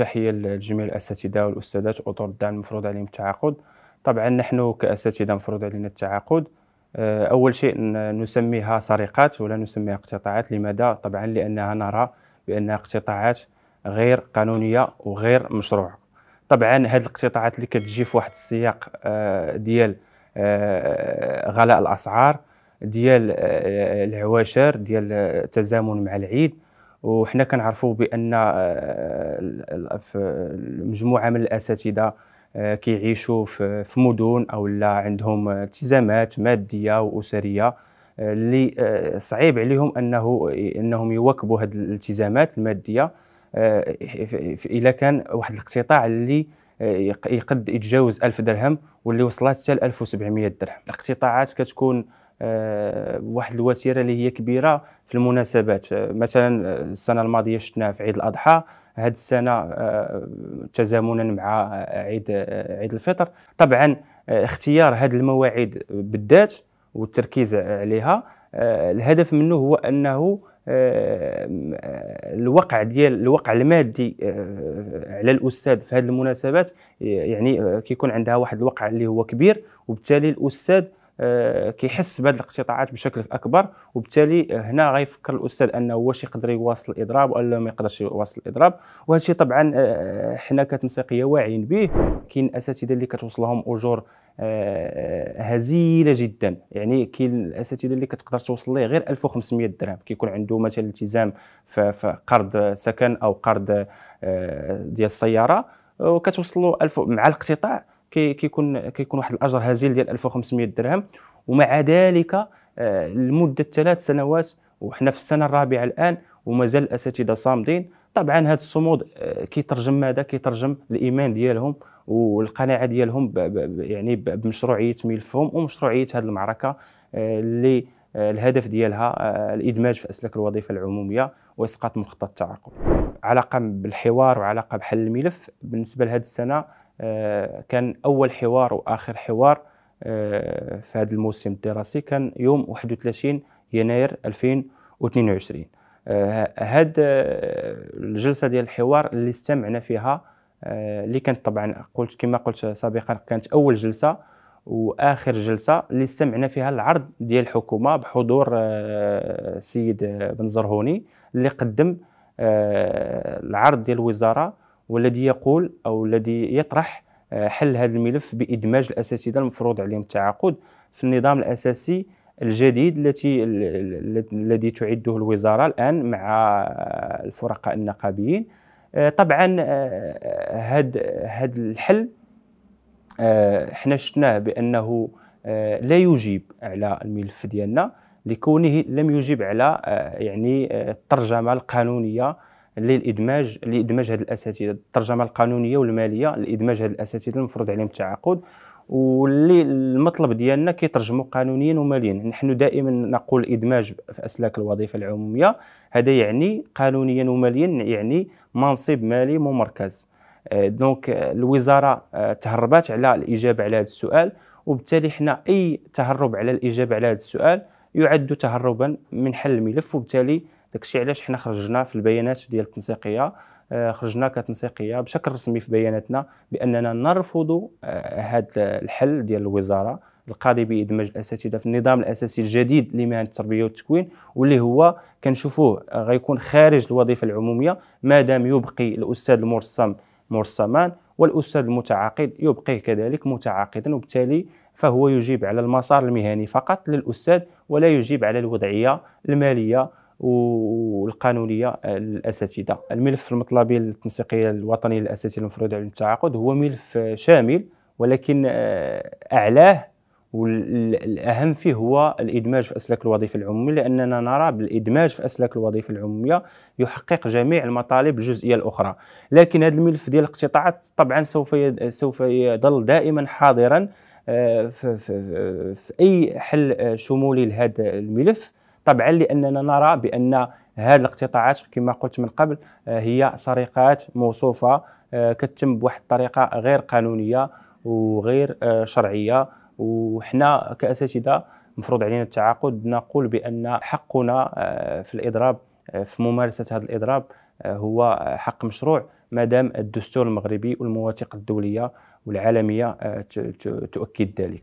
تحيه لجميع الاساتذه والاستاذات اطر الدعم المفروض عليهم التعاقد طبعا نحن كاساتذه مفروض علينا التعاقد آه، اول شيء نسميها سرقات ولا نسميها اقتطاعات لماذا طبعا لانها نرى بانها اقتطاعات غير قانونيه وغير مشروعه طبعا هذه الاقتطاعات اللي كتجي في واحد السياق آه، ديال آه، غلاء الاسعار ديال العواشر ديال التزامن مع العيد وحنا كنعرفوا بان آه، مجموعه من الاساتذه آه، كيعيشوا في مدن او لا عندهم التزامات ماديه واسريه آه، اللي صعيب عليهم انه انهم يواكبوا هذه الالتزامات الماديه الا كان واحد الاقتطاع اللي يقد يتجاوز 1000 درهم واللي وصلت حتى ل 1700 درهم الاقتطاعات كتكون آه، واحد الوتيره اللي هي كبيره في المناسبات آه، مثلا آه، السنه الماضيه شفناها في عيد الاضحى هاد السنه تزامنا مع عيد عيد الفطر طبعا اختيار هاد المواعيد بالذات والتركيز عليها الهدف منه هو انه الوقع ديال الوقع المادي على الاستاذ في هذه المناسبات يعني كيكون عندها واحد الوقع اللي هو كبير وبالتالي الاستاذ آه، كيحس بهذه الاقتطاعات بشكل اكبر وبالتالي آه، هنا غيفكر الاستاذ انه واش يقدر يواصل الاضراب ولا ما يقدرش يواصل الاضراب وهذا الشيء طبعا آه، حنا كتنسيقيه واعيين به كاين اساتذه اللي كتوصلهم اجور هزيله جدا يعني كاين الاساتذه اللي كتقدر توصل ليه غير 1500 درهم كيكون عنده مثلا التزام في قرض سكن او قرض ديال السياره وكتوصل له 1000 مع الاقتطاع كيكون كيكون واحد الاجر هزيل ديال 1500 درهم ومع ذلك آه، لمده ثلاث سنوات وحنا في السنه الرابعه الان ومازال الاساتذه صامدين طبعا هذا الصمود آه، كيترجم ماذا كيترجم الايمان ديالهم والقناعه ديالهم بـ بـ يعني بمشروعيه ملفهم ومشروعيه هذه المعركه آه، اللي الهدف ديالها الادماج في اسلاك الوظيفه العموميه واسقاط مخطط التعاقد علاقه بالحوار وعلاقه بحل الملف بالنسبه لهذه السنه آه، كان اول حوار واخر حوار آه، في هذا الموسم الدراسي كان يوم 31 يناير 2022 آه، هاد الجلسه ديال الحوار اللي استمعنا فيها اللي كانت طبعا قلت كما قلت سابقا كانت اول جلسه واخر جلسه اللي استمعنا فيها العرض ديال الحكومه بحضور السيد بن زرهوني اللي قدم العرض ديال الوزاره والذي يقول او الذي يطرح آه، حل هذا الملف بادماج الاساتذه المفروض عليهم التعاقد في النظام الاساسي الجديد التي الذي تعده الوزاره الان مع آه، الفرقاء النقابيين آه، طبعا هذا هذا الحل احنا شفناه بانه لا يجيب على الملف ديالنا لكونه لم يجب على يعني الترجمه القانونيه للادماج لادماج هذه الاساتذه الترجمه القانونيه والماليه لادماج هذه الاساتذه المفروض عليهم التعاقد واللي المطلب ديالنا كيترجموا قانونيا وماليا نحن دائما نقول ادماج في اسلاك الوظيفه العموميه هذا يعني قانونيا وماليا يعني منصب مالي ممركز آه، دونك آه، الوزاره آه، تهربت على الاجابه على هذا السؤال وبالتالي حنا اي تهرب على الاجابه على هذا السؤال يعد تهربا من حل الملف وبالتالي داكشي علاش حنا خرجنا في البيانات ديال التنسيقيه آه، خرجنا كتنسيقيه بشكل رسمي في بياناتنا باننا نرفض هذا آه، الحل ديال الوزاره القاضي بادماج الاساتذه في النظام الاساسي الجديد لمهن التربيه والتكوين واللي هو كنشوفوه آه، غيكون خارج الوظيفه العموميه ما دام يبقي الاستاذ المرسم مرسمان والاستاذ المتعاقد يبقيه كذلك متعاقدا وبالتالي فهو يجيب على المسار المهني فقط للاستاذ ولا يجيب على الوضعيه الماليه والقانونيه الاساتذه الملف المطلبي التنسيقيه الوطنيه للاساتذه المفروض عليهم التعاقد هو ملف شامل ولكن آه، اعلاه والاهم فيه هو الادماج في اسلاك الوظيفه العموميه لاننا نرى بالادماج في اسلاك الوظيفه العموميه يحقق جميع المطالب الجزئيه الاخرى لكن هذا الملف ديال الاقتطاعات طبعا سوف سوف يظل دائما حاضرا آه، في, في, في اي حل آه، شمولي لهذا الملف طبعا لاننا نرى بان هذه الاقتطاعات كما قلت من قبل آه، هي سرقات موصوفه آه، كتتم بواحد الطريقه غير قانونيه وغير آه، شرعيه وحنا كاساتذه مفروض علينا التعاقد نقول بان حقنا في الاضراب في ممارسه هذا الاضراب هو حق مشروع ما دام الدستور المغربي والمواثيق الدوليه والعالميه تؤكد ذلك